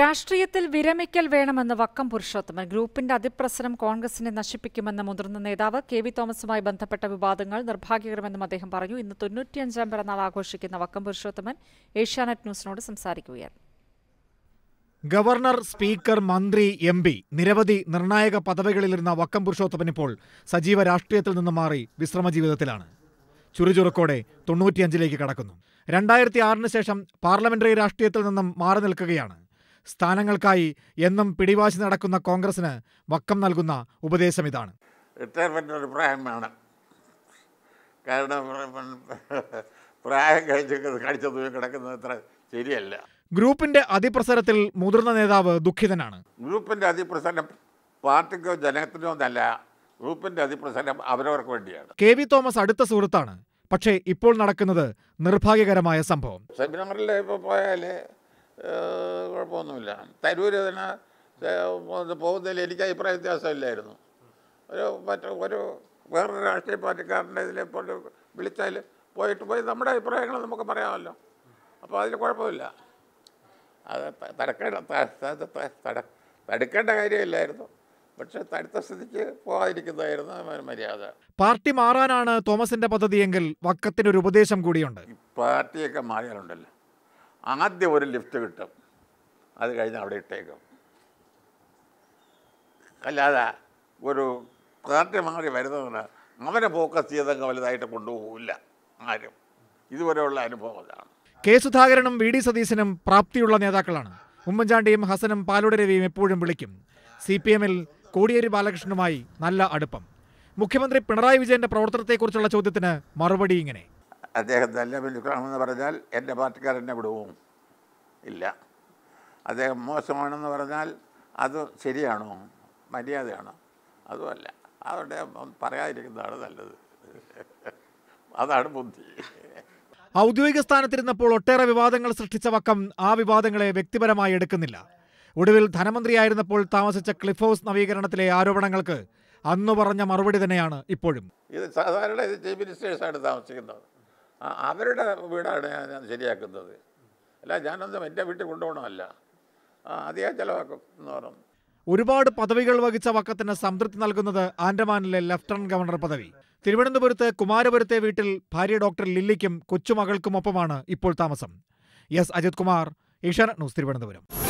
രാഷ്ട്രീയത്തിൽ വിരമിക്കൽ വേണമെന്ന് വക്കം പുരുഷോത്തമൻ ഗ്രൂപ്പിന്റെ അതിപ്രസരം കോൺഗ്രസിനെ നശിപ്പിക്കുമെന്ന മുതിർന്ന നേതാവ് കെ വി തോമസുമായി ബന്ധപ്പെട്ട വിവാദങ്ങൾ നിർഭാഗ്യകരമെന്നും അദ്ദേഹം പറഞ്ഞു ഇന്ന് തൊണ്ണൂറ്റിയഞ്ചാം പിറന്നാൾ ആഘോഷിക്കുന്ന വക്കം പുരുഷോത്തമൻ ഏഷ്യാനെറ്റ് ന്യൂസിനോട് സംസാരിക്കുകയാണ് ഗവർണർ സ്പീക്കർ മന്ത്രി എം പി നിരവധി നിർണായക പദവികളിലിരുന്ന വക്കം പുരുഷോത്തമൻ ഇപ്പോൾ സജീവ രാഷ്ട്രീയത്തിൽ നിന്ന് മാറി വിശ്രമ ജീവിതത്തിലാണ് ചുറുചുറുക്കോടെ തൊണ്ണൂറ്റിയഞ്ചിലേക്ക് കടക്കുന്നു രണ്ടായിരത്തി ആറിന് ശേഷം പാർലമെന്ററി രാഷ്ട്രീയത്തിൽ നിന്നും മാറി നിൽക്കുകയാണ് സ്ഥാനങ്ങൾക്കായി എന്നും പിടിവാശി നടക്കുന്ന കോൺഗ്രസിന് വക്കം നൽകുന്ന ഉപദേശം ഇതാണ് റിട്ടയർമെൻ്റ് ഒരു പ്രായമാണ് കാരണം പ്രായം കഴിച്ച് കിടക്കുന്നത് അത്ര ശരിയല്ല ഗ്രൂപ്പിന്റെ അതിപ്രസരത്തിൽ മുതിർന്ന നേതാവ് ദുഃഖിതനാണ് ഗ്രൂപ്പിന്റെ അതിപ്രസരം പാർട്ടിക്കോ ജനത്തിനോ അല്ല ഗ്രൂപ്പിന്റെ അതിപ്രസരം അവരവർക്ക് വേണ്ടിയാണ് കെ വി തോമസ് അടുത്ത സുഹൃത്താണ് പക്ഷേ ഇപ്പോൾ നടക്കുന്നത് നിർഭാഗ്യകരമായ സംഭവം സെമിനാറിൽ ഇപ്പോൾ കുഴപ്പമൊന്നുമില്ല തരൂർ തന്നെ പോകുന്നതിൽ എനിക്ക് അഭിപ്രായ വ്യത്യാസമില്ലായിരുന്നു ഒരു മറ്റേ ഒരു വേറൊരു രാഷ്ട്രീയ പാർട്ടിക്കാരൻ്റെ ഇതിലെ കൊണ്ട് വിളിച്ചാൽ പോയിട്ട് പോയി നമ്മുടെ അഭിപ്രായങ്ങൾ നമുക്ക് പറയാമല്ലോ അപ്പോൾ അതിൽ കുഴപ്പമില്ല അത് തടക്കേണ്ട തടുക്കേണ്ട കാര്യമില്ലായിരുന്നു പക്ഷെ തടുത്ത സ്ഥിതിക്ക് പോകാതിരിക്കുന്നതായിരുന്നു മര്യാദ പാർട്ടി മാറാനാണ് തോമസിന്റെ പദ്ധതിയെങ്കിൽ വക്കത്തിനൊരു ഉപദേശം കൂടിയുണ്ട് പാർട്ടിയൊക്കെ മാറിയാലുണ്ടല്ലോ ആദ്യം ഒരു ലിഫ്റ്റ് കിട്ടും അത് കഴിഞ്ഞ് അവിടെ ഇട്ടേക്കും അല്ലാതെ ഒരു പാർട്ടി മാറി വരുന്നതിന് അവനെ ഫോക്കസ് ചെയ്തങ്ങ് വലുതായിട്ട് കൊണ്ടുപോകില്ല ആരും ഇതുവരെയുള്ള അനുഭവങ്ങളാണ് കെ സുധാകരനും വി ഡി സതീശനും പ്രാപ്തിയുള്ള നേതാക്കളാണ് ഉമ്മൻചാണ്ടിയും ഹസനും പാലുടരവിയും എപ്പോഴും വിളിക്കും സി പി എമ്മിൽ കോടിയേരി ബാലകൃഷ്ണനുമായി നല്ല അടുപ്പം മുഖ്യമന്ത്രി പിണറായി വിജയന്റെ പ്രവർത്തനത്തെക്കുറിച്ചുള്ള ചോദ്യത്തിന് മറുപടി ഇങ്ങനെ അദ്ദേഹം നല്ല ബന്ധുക്കളാണെന്ന് പറഞ്ഞാൽ എൻ്റെ എന്നെ വിടുവോ ഇല്ല അദ്ദേഹം മോശമാണെന്ന് പറഞ്ഞാൽ അത് ശരിയാണോ മര്യാദയാണോ അതുമല്ല അതുകൊണ്ട് പറയാതിരിക്കുന്നതാണ് നല്ലത് അതാണ് ബുദ്ധി ഔദ്യോഗിക സ്ഥാനത്തിരുന്നപ്പോൾ ഒട്ടേറെ വിവാദങ്ങൾ സൃഷ്ടിച്ച വക്കം ആ വിവാദങ്ങളെ വ്യക്തിപരമായി എടുക്കുന്നില്ല ഒടുവിൽ ധനമന്ത്രിയായിരുന്നപ്പോൾ താമസിച്ച ക്ലിഫ് ഹൗസ് നവീകരണത്തിലെ ആരോപണങ്ങൾക്ക് അന്ന് പറഞ്ഞ മറുപടി തന്നെയാണ് ഇപ്പോഴും ഇത് സാധാരണ ചീഫ് മിനിസ്റ്റേഴ്സാണ് താമസിക്കുന്നത് അവരുടെ വീടാണ് ഞാൻ ശരിയാക്കുന്നത് അല്ല ഞാനൊന്നും എൻ്റെ വീട്ടിൽ കൊണ്ടുപോകണമല്ല അധികം ചിലവാക്കും എന്ന് പറഞ്ഞു ഒരുപാട് പദവികൾ വഹിച്ച വക്കത്തിന് സംതൃപ്തി നൽകുന്നത് ആൻഡമാനിലെ ലഫ്റ്റനന്റ് ഗവർണർ പദവി തിരുവനന്തപുരത്ത് കുമാരപുരത്തെ വീട്ടിൽ ഭാര്യ ഡോക്ടർ ലില്ലിക്കും കൊച്ചുമകൾക്കുമൊപ്പമാണ് ഇപ്പോൾ താമസം എസ് അജിത് കുമാർ ഏഷ്യാനെറ്റ് ന്യൂസ് തിരുവനന്തപുരം